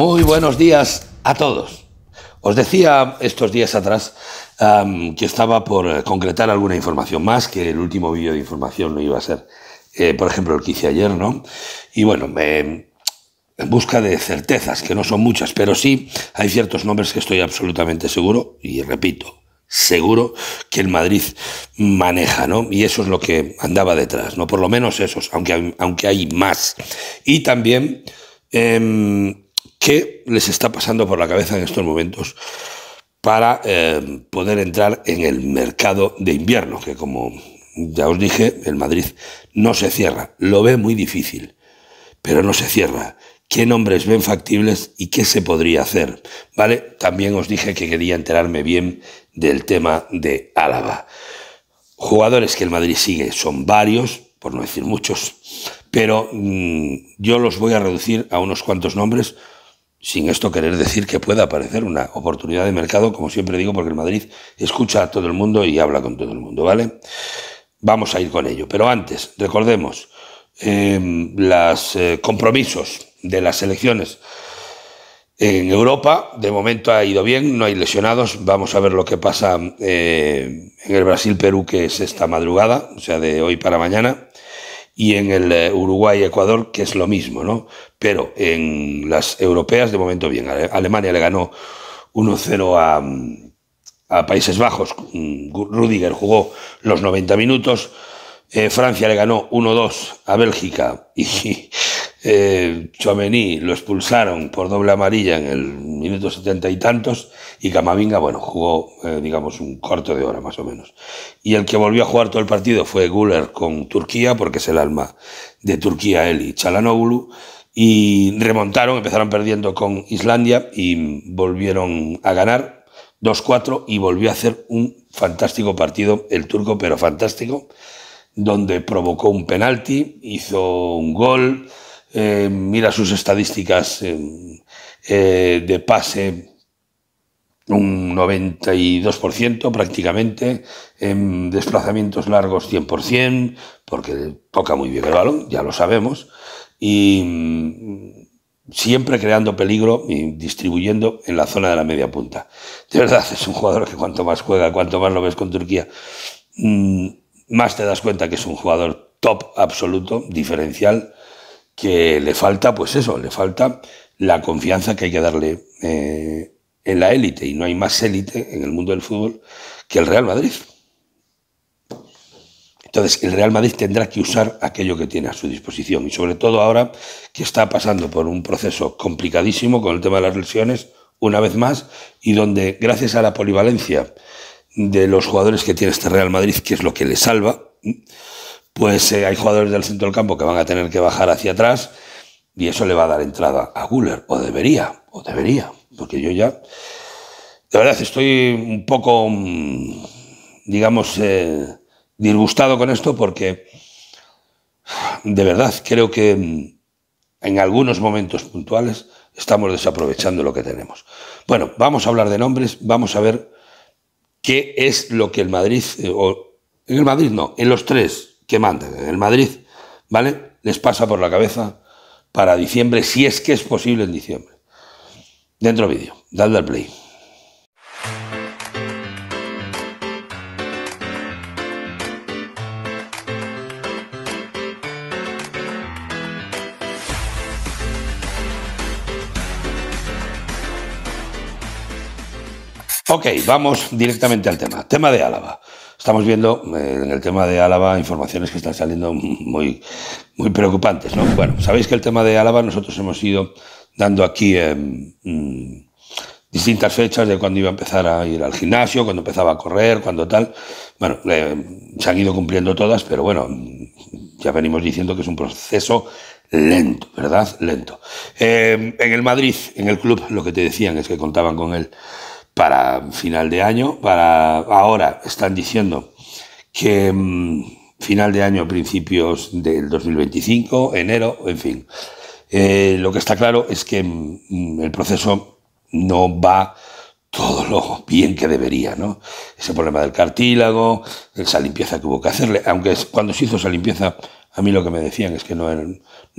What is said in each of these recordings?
Muy buenos días a todos. Os decía estos días atrás que estaba por eh, concretar alguna información más, que el último vídeo de información no iba a ser, eh, por ejemplo, el que hice ayer, ¿no? Y bueno, en busca de certezas, que no son muchas, pero sí hay ciertos nombres que estoy absolutamente seguro, y repito, seguro que el Madrid maneja, ¿no? Y eso es lo que andaba detrás, ¿no? Por lo menos esos, aunque hay, aunque hay más. Y también... Em, ¿Qué les está pasando por la cabeza en estos momentos para eh, poder entrar en el mercado de invierno, que como ya os dije, el Madrid no se cierra, lo ve muy difícil, pero no se cierra. ¿Qué nombres ven factibles y qué se podría hacer? ¿Vale? También os dije que quería enterarme bien del tema de Álava. Jugadores que el Madrid sigue son varios, por no decir muchos, pero mm, yo los voy a reducir a unos cuantos nombres sin esto querer decir que pueda aparecer una oportunidad de mercado, como siempre digo, porque el Madrid escucha a todo el mundo y habla con todo el mundo, ¿vale? Vamos a ir con ello. Pero antes, recordemos, em, los eh, compromisos de las elecciones en Europa. De momento ha ido bien, no hay lesionados. Vamos a ver lo que pasa eh, en el Brasil-Perú, que es esta madrugada, o sea, de hoy para mañana y en el eh, Uruguay Ecuador, que es lo mismo, ¿no? Pero en las europeas, de momento bien. Alemania le ganó 1-0 a, mm, a, Países Bajos. Mm, Rudiger jugó los 90 minutos. Eh, Francia le ganó 1-2 a Bélgica y, eh, Chomení lo expulsaron por doble amarilla en el minuto setenta y tantos y Camavinga, bueno, jugó, eh, digamos, un cuarto de hora más o menos. Y el que volvió a jugar todo el partido fue Guler con Turquía, porque es el alma de Turquía él y Chalanoglu. Y remontaron, empezaron perdiendo con Islandia y volvieron a ganar 2-4 y volvió a hacer un fantástico partido el turco, pero fantástico, donde provocó un penalti, hizo un gol, eh, mira sus estadísticas em, eh, de pase, un 92% prácticamente, en em, desplazamientos largos 100%, porque toca muy bien el balón, ya lo sabemos, y mm, siempre creando peligro y distribuyendo en la zona de la media punta. De verdad, es un jugador que cuanto más juega, cuanto más lo ves con Turquía, mm, más te das cuenta que es un jugador top absoluto, diferencial, que le falta, pues eso, le falta la confianza que hay que darle eh, en la élite. Y no hay más élite en el mundo del fútbol que el Real Madrid. Entonces, el Real Madrid tendrá que usar aquello que tiene a su disposición. Y sobre todo ahora que está pasando por un proceso complicadísimo con el tema de las lesiones, una vez más, y donde gracias a la polivalencia de los jugadores que tiene este Real Madrid, que es lo que le salva, pues eh, hay jugadores del centro del campo que van a tener que bajar hacia atrás y eso le va a dar entrada a Guller, o debería, o debería, porque yo ya, de verdad, estoy un poco, mm, digamos, eh, disgustado con esto porque, de verdad, creo que mm, en algunos momentos puntuales estamos desaprovechando lo que tenemos. Bueno, vamos a hablar de nombres, vamos a ver qué es lo que el Madrid, eh, o en el Madrid no, en los tres que mandan en el Madrid, ¿vale? Les pasa por la cabeza para diciembre, si es que es posible en diciembre. Dentro vídeo, dadle al play. Ok, vamos directamente al tema. Tema de Álava. Estamos viendo eh, en el tema de Álava informaciones que están saliendo muy, muy preocupantes. Bueno, sabéis que el tema de Álava nosotros hemos ido dando aquí em, mm, distintas fechas de cuando iba a empezar a ir al gimnasio, cuando empezaba a correr, cuando tal. Bueno, eh, se han ido cumpliendo todas, pero bueno, mm, ya venimos diciendo que es un proceso lento, ¿verdad? Lento. Em, en el Madrid, en el club, lo que te decían es que contaban con él para final de año, para ahora están diciendo que mm, final de año, principios del 2025, enero, en fin. Eh, lo que está claro es que mm, mm, el proceso no va todo lo bien que debería, ¿no? Ese problema del cartílago, esa limpieza que hubo que hacerle, aunque cuando se hizo esa limpieza a mí lo que me decían es que no,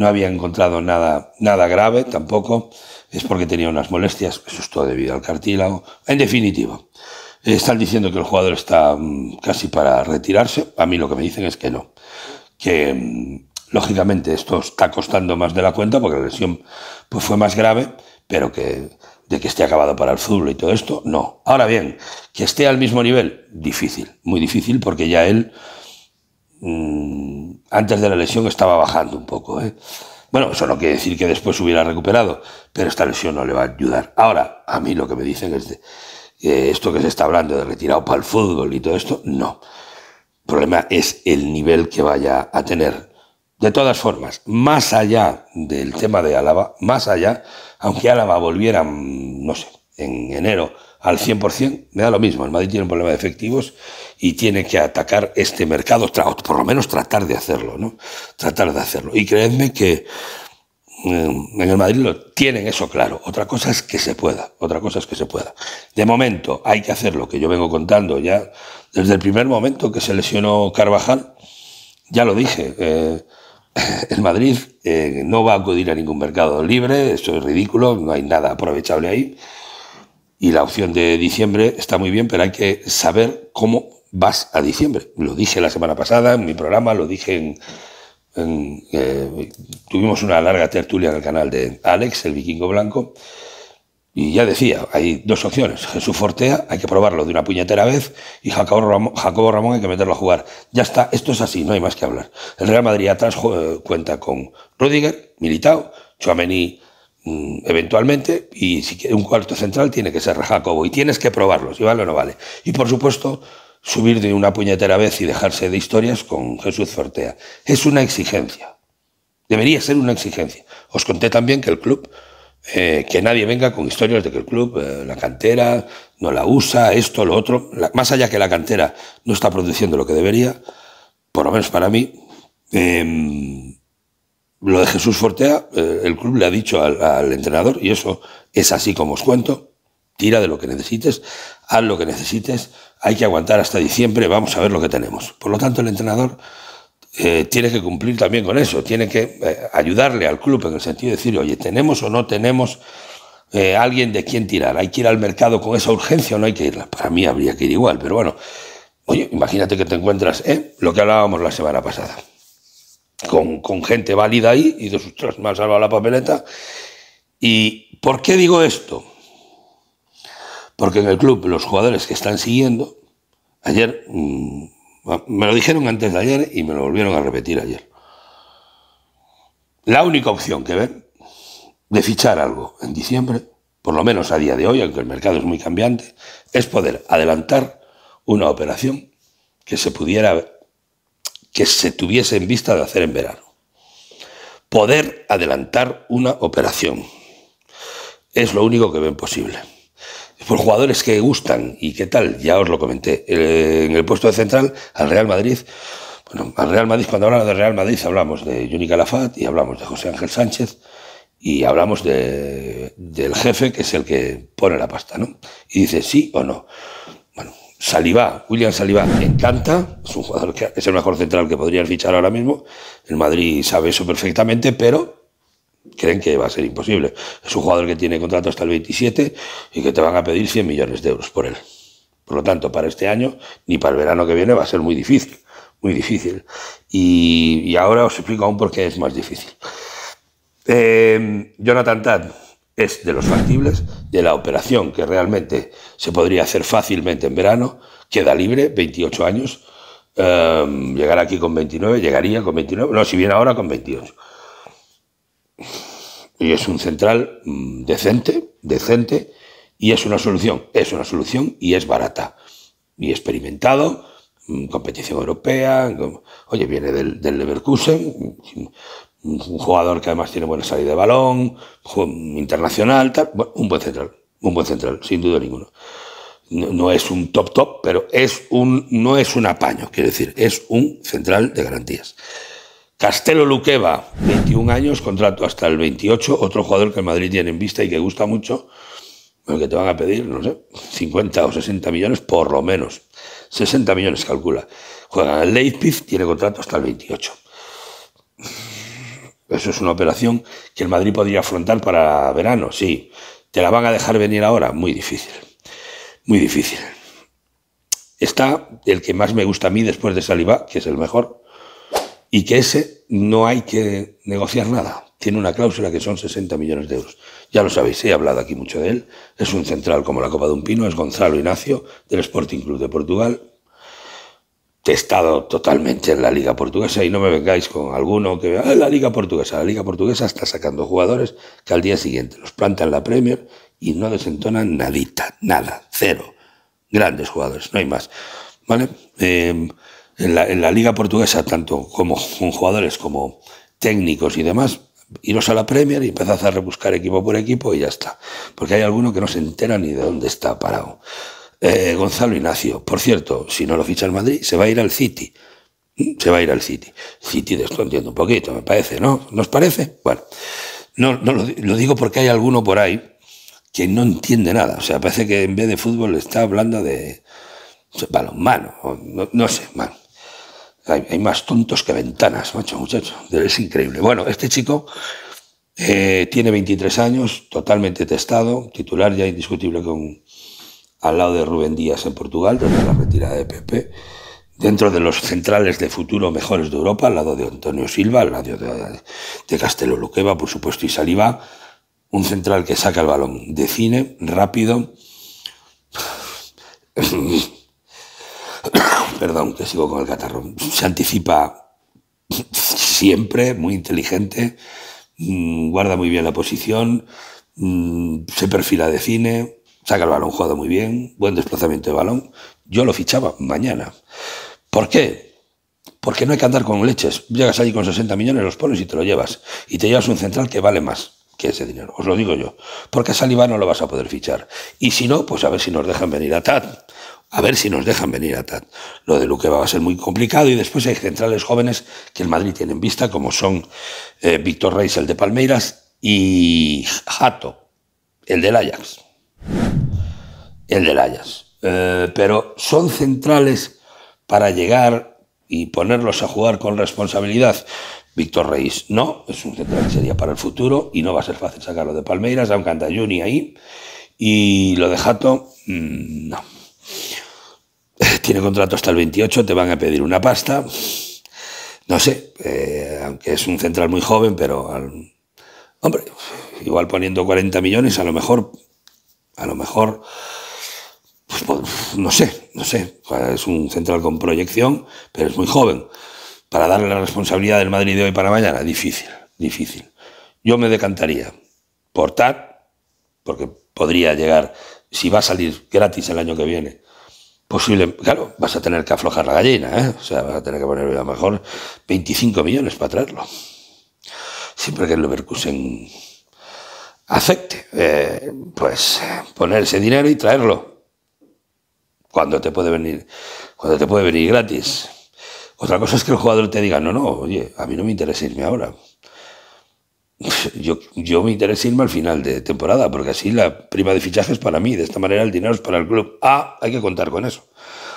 había encontrado nada, nada grave tampoco, es porque tenía unas molestias, eso es todo debido al cartílago. En definitiva, están diciendo que el jugador está mm, casi para retirarse, a mí lo que me dicen es que no, que mm, lógicamente esto está costando más de la cuenta porque la lesión pues, fue más grave, pero que de que esté acabado para el fútbol y todo esto, no. Ahora bien, que esté al mismo nivel, difícil, muy difícil porque ya él Mm, antes de la lesión estaba bajando un poco. ¿eh? Bueno, eso no quiere decir que después hubiera recuperado, pero esta lesión no le va a ayudar. Ahora, a mí lo que me dicen es de, eh, esto que se está hablando de retirado para el fútbol y todo esto, no. El problema es el nivel que vaya a tener. De todas formas, más allá del tema de Álava, más allá, aunque Álava volviera, mm, no sé, en enero al 100%, me da lo mismo. El Madrid tiene un problema de efectivos y tiene que atacar este mercado, por lo menos tratar de hacerlo, ¿no? Tratar de hacerlo. Y creedme que mm, en el Madrid lo tienen eso claro. Otra cosa es que se pueda, otra cosa es que se pueda. De momento hay que hacer lo que yo vengo contando ya desde el primer momento que se lesionó Carvajal, ya lo dije, eh, el Madrid eh, no va a acudir a ningún mercado libre, esto es ridículo, no hay nada aprovechable ahí. Y la opción de diciembre está muy bien, pero hay que saber cómo vas a diciembre. Lo dije la semana pasada en mi programa, lo dije en... Eh, tuvimos una larga tertulia en el canal de Alex, el vikingo blanco, y ya decía, hay dos opciones. Jesús Fortea, hay que probarlo de una puñetera vez, y Jacobo Ramón, hay que meterlo a jugar. Ya está, esto es así, no hay más que hablar. El Real Madrid atrás cuenta con Rüdiger, Militao, Chouameni Mm, eventualmente, y si un cuarto central tiene que ser Jacobo, y tienes que probarlo, si vale o no vale. Y por supuesto, subir de una puñetera vez y dejarse de historias con Jesús Fortea. Es una exigencia. Debería ser una exigencia. Os conté también que el club, eh, que nadie venga con historias de que el club, eh, la cantera, no la usa, esto, lo otro. más allá que la cantera no está produciendo lo que debería, por lo menos para mí, em, lo de Jesús Fortea, eh, el club le ha dicho al, entrenador, y eso es así como os cuento, tira de lo que necesites, haz lo que necesites, hay que aguantar hasta diciembre, vamos a ver lo que tenemos. Por lo tanto, el entrenador eh, tiene que cumplir también con eso, tiene que eh, ayudarle al club en el sentido de decir, oye, ¿tenemos o no tenemos alguien de quien tirar? ¿Hay que ir al mercado con esa urgencia o no hay que irla? Para mí habría que ir igual, pero bueno, oye, imagínate que te encuentras lo que hablábamos la semana pasada con, gente válida ahí y de sus tres me han salvado la papeleta. ¿Y por qué digo esto? Porque en el club los jugadores que están siguiendo, ayer, mm, me lo dijeron antes de ayer y me lo volvieron a repetir ayer. La única opción que ven de fichar algo en diciembre, por lo menos a día de hoy, aunque el mercado es muy cambiante, es poder adelantar una operación que se pudiera se tuviese en vista de hacer en verano. Poder adelantar una operación. Es lo único que ven posible. Por jugadores que gustan y qué tal, ya os lo comenté. Eh, en el puesto de central, al Real Madrid, bueno, al Real Madrid, cuando hablamos de Real Madrid, hablamos de Yuni Calafat y hablamos de José Ángel Sánchez y hablamos de, del jefe, que es el que pone la pasta, ¿no? Y dice sí o no. Salivá, William Salivá, encanta, es jugador que es el mejor central que podrían fichar ahora mismo. El Madrid sabe eso perfectamente, pero creen que va a ser imposible. Es un jugador que tiene contrato hasta el 27 y que te van a pedir 100 millones de euros por él. Por lo tanto, para este año ni para el verano que viene va a ser muy difícil, muy difícil. Y, ahora os explico aún por qué es más difícil. Eh, Jonathan Tad, es de los factibles, de la operación que realmente se podría hacer fácilmente en verano, queda libre, 28 años, em, llegará aquí con 29, llegaría con 29, no, si viene ahora con 28. Y es un central mm, decente, decente, y es una solución, es una solución y es barata. Y experimentado, mm, competición europea, oye, viene del, del Leverkusen, un jugador que además tiene buena salida de balón, internacional, un buen central, un buen central, sin duda ninguno. No, es un top top, pero es un, no es un apaño, quiero decir, es un central de garantías. Castelo Luqueva, 21 años, contrato hasta el 28, otro jugador que el Madrid tiene en vista y que gusta mucho, que te van a pedir, no sé, 50 o 60 millones por lo menos. 60 millones calcula. Juega en Leipzig, tiene contrato hasta el 28 eso es una operación que el Madrid podría afrontar para verano, sí. ¿Te la van a dejar venir ahora? Muy difícil. Muy difícil. Está el que más me gusta a mí después de Saliba, que es el mejor, y que ese no hay que negociar nada. Tiene una cláusula que son 60 millones de euros. Ya lo sabéis, he hablado aquí mucho de él. Es un central como la Copa de un Pino, es Gonzalo Ignacio del Sporting Club de Portugal testado totalmente en la Liga Portuguesa y no me vengáis con alguno que vea ah, la Liga Portuguesa. La Liga Portuguesa está sacando jugadores que al día siguiente los plantan la Premier y no desentonan nadita, nada, cero. Grandes jugadores, no hay más. ¿Vale? Em, en, la, Liga Portuguesa, tanto como con jugadores como técnicos y demás, iros a la Premier y empezad a rebuscar equipo por equipo y ya está. Porque hay alguno que no se entera ni de dónde está parado. Eh, Gonzalo Ignacio, por cierto, si no lo ficha el Madrid, se va a ir al City. Mm, se va a ir al City. City de esto entiendo un poquito, me parece, ¿no? ¿Nos parece? Bueno, no, lo, digo porque hay alguno por ahí que no entiende nada. O sea, parece que en vez de fútbol está hablando de balonmano, o no, sé, man. Hay, más tontos que ventanas, macho, muchacho. Es increíble. Bueno, este chico eh, tiene 23 años, totalmente testado, titular ya indiscutible con, al lado de Rubén Díaz en Portugal, donde la retirada de Pepe, dentro de los centrales de futuro mejores de Europa, al lado de Antonio Silva, al lado de, Castelo Luqueva, por supuesto, y Saliba, un central que saca el balón de cine, rápido. Perdón, que sigo con el catarrón... Se anticipa siempre, muy inteligente, mm, guarda muy bien la posición, mm, se perfila de cine, Saca el balón, juega muy bien, buen desplazamiento de balón. Yo lo fichaba mañana. ¿Por qué? Porque no hay que andar con leches. Llegas allí con 60 millones, los pones y te lo llevas. Y te llevas un central que vale más que ese dinero. Os lo digo yo. Porque a Saliba no lo vas a poder fichar. Y si no, pues a ver si nos dejan venir a TAT. A ver si nos dejan venir a TAT. Lo de Luque va a ser muy complicado. Y después hay centrales jóvenes que el Madrid tiene en vista, como son eh, Víctor Reis, el de Palmeiras, y Jato, el del Ajax el del eh, Ayas. pero son centrales para llegar y ponerlos a jugar con responsabilidad. Víctor Reis no, es un central que sería para el futuro y no va a ser fácil sacarlo de Palmeiras, aunque anda Juni ahí. Y lo de Jato, mm, no. Tiene contrato hasta el 28, te van a pedir una pasta. No sé, eh, aunque es un central muy joven, pero al, hombre, igual poniendo 40 millones, a lo mejor a lo mejor, pues, pues, no sé, no sé, es un central con proyección, pero es muy joven. Para darle la responsabilidad del Madrid de hoy para mañana, difícil, difícil. Yo me decantaría por TAR, porque podría llegar, si va a salir gratis el año que viene, posible, claro, vas a tener que aflojar la gallina, ¿eh? o sea, vas a tener que poner a lo mejor 25 millones para traerlo. Siempre que el Leverkusen acepte eh, pues poner ese dinero y traerlo. Cuando te puede venir, cuando te puede venir gratis. Otra cosa es que el jugador te diga, no, no, oye, a mí no me interesa irme ahora. Yo, yo me interesa irme al final de temporada, porque así la prima de fichaje es para mí, de esta manera el dinero es para el club. Ah, hay que contar con eso.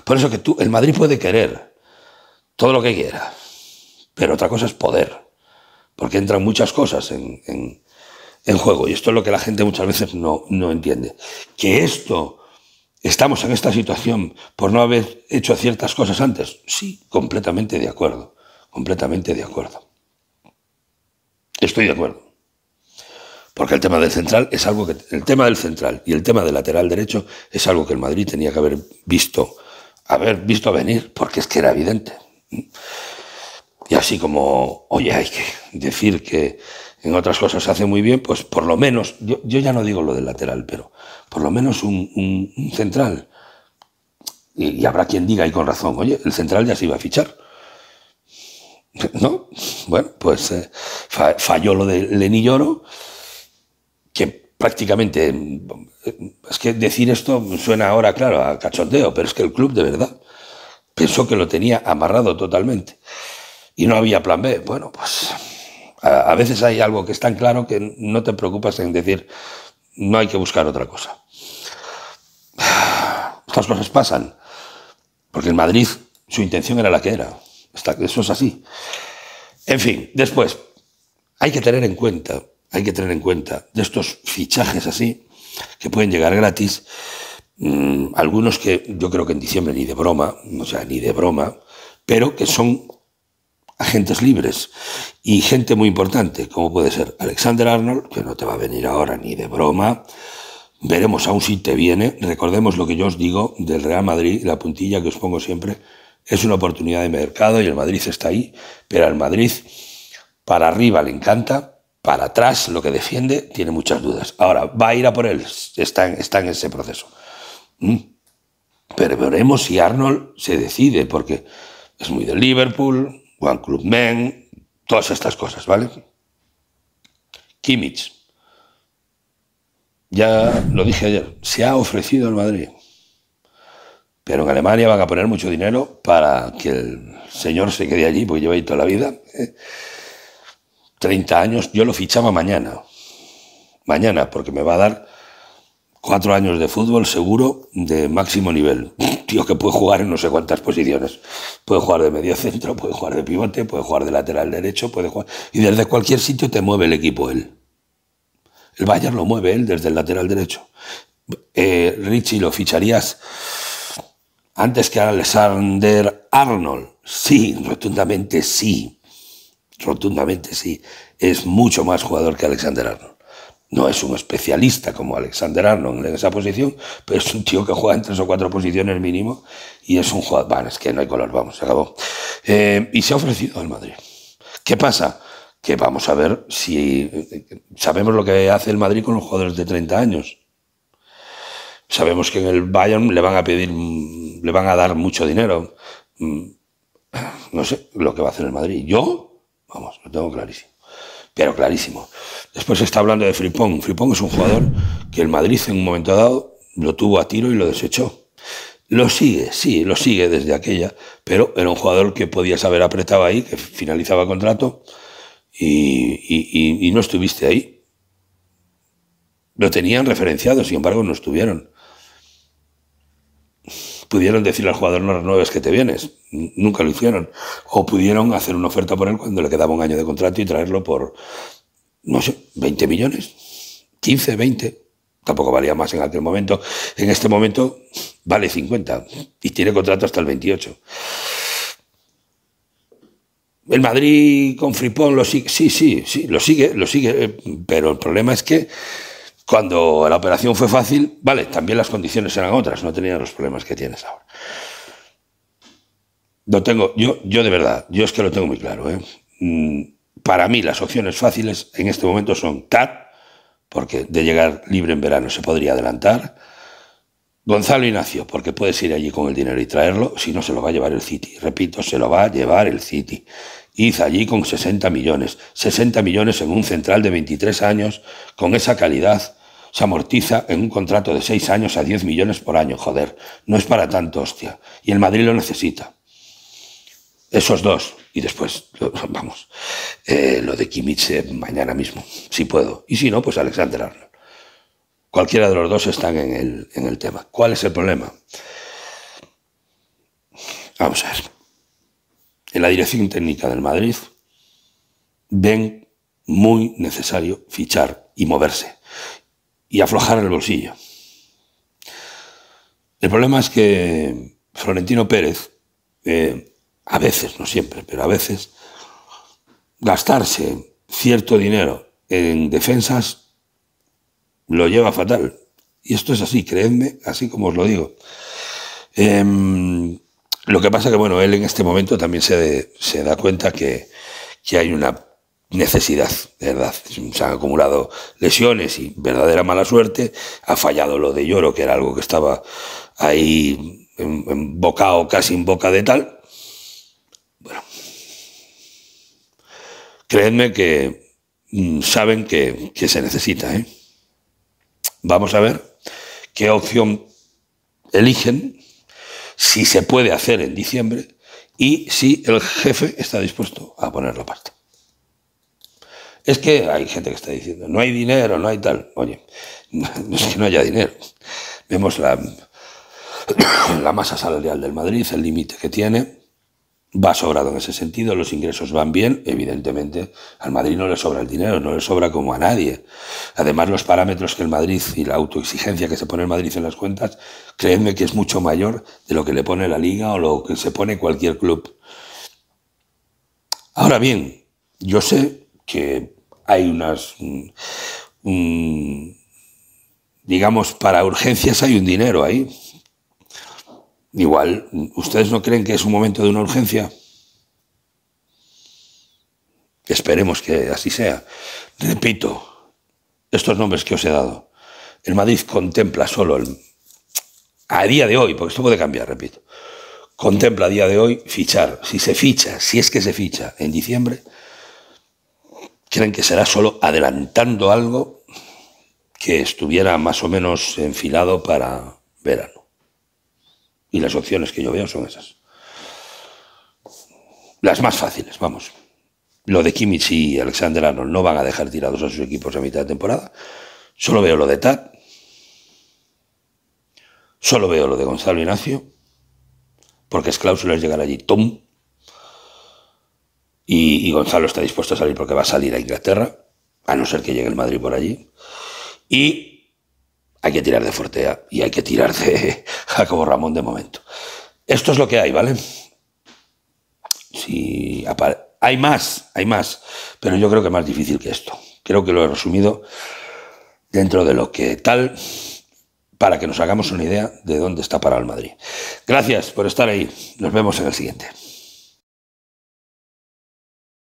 Por eso que tú, el Madrid puede querer todo lo que quiera, pero otra cosa es poder, porque entran muchas cosas en en juego. Y esto es lo que la gente muchas veces no, no entiende. Que esto, estamos en esta situación por no haber hecho ciertas cosas antes. Sí, completamente de acuerdo. Completamente de acuerdo. Estoy de acuerdo. Porque el tema del central es algo que. El tema del central y el tema del lateral derecho es algo que el Madrid tenía que haber visto. Haber visto venir, porque es que era evidente. Y así como, oye, hay que decir que en otras cosas se hace muy bien, pues por lo menos, yo, ya no digo lo del lateral, pero por lo menos un, central. Y, habrá quien diga, y con razón, oye, el central ya se iba a fichar. ¿No? Bueno, pues eh, falló lo de Leni Lloro, que prácticamente, eh, es que decir esto suena ahora, claro, a cachondeo, pero es que el club de verdad pensó que lo tenía amarrado totalmente. Y no había plan B. Bueno, pues a, veces hay algo que es tan claro que no te preocupas en decir, no hay que buscar otra cosa. Estas cosas pasan, porque en Madrid su intención era la que era. Eso es así. En fin, después, hay que tener en cuenta, hay que tener en cuenta de estos fichajes así, que pueden llegar gratis, mm, algunos que yo creo que en diciembre ni de broma, o sea, ni de broma, pero que son agentes libres y gente muy importante, como puede ser Alexander Arnold, que no te va a venir ahora ni de broma. Veremos aún si te viene. Recordemos lo que yo os digo del Real Madrid, la puntilla que os pongo siempre. Es una oportunidad de mercado y el Madrid está ahí, pero al Madrid para arriba le encanta, para atrás lo que defiende tiene muchas dudas. Ahora, ¿va a ir a por él? Está, está en ese proceso. Mm. Pero veremos si Arnold se decide, porque es muy del Liverpool, Juan Club Men, todas estas cosas, ¿vale? Kimmich. Ya lo dije ayer, se ha ofrecido al Madrid. Pero en Alemania van a poner mucho dinero para que el señor se quede allí, porque lleva ahí toda la vida. 30 ¿eh? años, yo lo fichaba mañana. Mañana, porque me va a dar cuatro años de fútbol seguro de máximo nivel. Tío que puede jugar en no sé cuántas posiciones. Puede jugar de medio centro, puede jugar de pivote, puede jugar de lateral derecho, puede jugar... Y desde cualquier sitio te mueve el equipo él. El Bayern lo mueve él desde el lateral derecho. Eh, Richie, ¿lo ficharías antes que Alexander Arnold? Sí, rotundamente sí. Rotundamente sí. Es mucho más jugador que Alexander Arnold. No es un especialista como Alexander Arnold en esa posición, pero es un tío que juega en tres o cuatro posiciones mínimo y es un jugador. Bueno, es que no hay color, vamos, se acabó. Eh, y se ha ofrecido al Madrid. ¿Qué pasa? Que vamos a ver si sabemos lo que hace el Madrid con los jugadores de 30 años. Sabemos que en el Bayern le van a pedir, le van a dar mucho dinero. Mm, no sé lo que va a hacer el Madrid. Yo, vamos, lo tengo clarísimo pero clarísimo. Después se está hablando de Fripón. Fripón es un jugador que el Madrid en un momento dado lo tuvo a tiro y lo desechó. Lo sigue, sí, lo sigue desde aquella, pero era un jugador que podías haber apretado ahí, que finalizaba contrato y, y no estuviste ahí. Lo tenían referenciado, sin embargo no estuvieron pudieron decirle al jugador no renueves que te vienes. Nunca lo hicieron. O pudieron hacer una oferta por él cuando le quedaba un año de contrato y traerlo por, no sé, 20 millones, 15, 20. Tampoco valía más en aquel momento. En este momento vale 50 y tiene contrato hasta el 28. El Madrid con Fripón lo sigue, sí, sí, sí, lo sigue, lo sigue, eh, pero el problema es que cuando la operación fue fácil, vale, también las condiciones eran otras, no tenía los problemas que tienes ahora. No tengo, yo, yo de verdad, yo es que lo tengo muy claro. ¿eh? Mm, para mí las opciones fáciles en este momento son TAR, porque de llegar libre en verano se podría adelantar. Gonzalo Ignacio, porque puedes ir allí con el dinero y traerlo, si no se lo va a llevar el City. Repito, se lo va a llevar el City hizo allí con 60 millones. 60 millones en un central de 23 años, con esa calidad, se amortiza en un contrato de 6 años a 10 millones por año. Joder, no es para tanto, hostia. Y el Madrid lo necesita. Esos dos. Y después, vamos, eh, lo de Kimmich eh, mañana mismo, si puedo. Y si no, pues Alexander Arnold. Cualquiera de los dos están en el, en el tema. ¿Cuál es el problema? Vamos a ver en la dirección técnica del Madrid, ven muy necesario fichar y moverse y aflojar el bolsillo. El problema es que Florentino Pérez, eh, a veces, no siempre, pero a veces, gastarse cierto dinero en defensas lo lleva fatal. Y esto es así, creedme, así como os lo digo. Em, lo que pasa que, bueno, él en este momento también se, da cuenta que, hay una necesidad, verdad. Se han acumulado lesiones y verdadera mala suerte. Ha fallado lo de Lloro, que era algo que estaba ahí en, boca o casi en boca de tal. Bueno, creedme que mm, saben que, que se necesita. ¿eh? Vamos a ver qué opción eligen si se puede hacer en diciembre y si el jefe está dispuesto a ponerlo aparte. Es que hay gente que está diciendo, no hay dinero, no hay tal. Oye, no no haya dinero. Vemos la, la masa salarial del Madrid, el límite que tiene, va sobrado en ese sentido, los ingresos van bien, evidentemente al Madrid no le sobra el dinero, no le sobra como a nadie. Además los parámetros que el Madrid y la autoexigencia que se pone el Madrid en las cuentas, creedme que es mucho mayor de lo que le pone la liga o lo que se pone cualquier club. Ahora bien, yo sé que hay unas... Mm, mm, digamos, para urgencias hay un dinero ahí, Igual, ¿ustedes no creen que es un momento de una urgencia? Esperemos que así sea. Repito, estos nombres que os he dado. El Madrid contempla solo el, a día de hoy, porque esto puede cambiar, repito. Contempla a día de hoy fichar. Si se ficha, si es que se ficha en diciembre, creen que será solo adelantando algo que estuviera más o menos enfilado para verano. Y las opciones que yo veo son esas. Las más fáciles, vamos. Lo de Kimmich y Alexander Arnold no van a dejar tirados a sus equipos a mitad de temporada. Solo veo lo de Tat. Solo veo lo de Gonzalo Ignacio. Porque es cláusula llegar allí. Tom. Y, y, Gonzalo está dispuesto a salir porque va a salir a Inglaterra. A no ser que llegue el Madrid por allí. Y hay que tirar de Fortea y hay que tirar de Jacobo Ramón de momento. Esto es lo que hay, ¿vale? Si hay más, hay más, pero yo creo que más difícil que esto. Creo que lo he resumido dentro de lo que tal para que nos hagamos una idea de dónde está para el Madrid. Gracias por estar ahí. Nos vemos en el siguiente.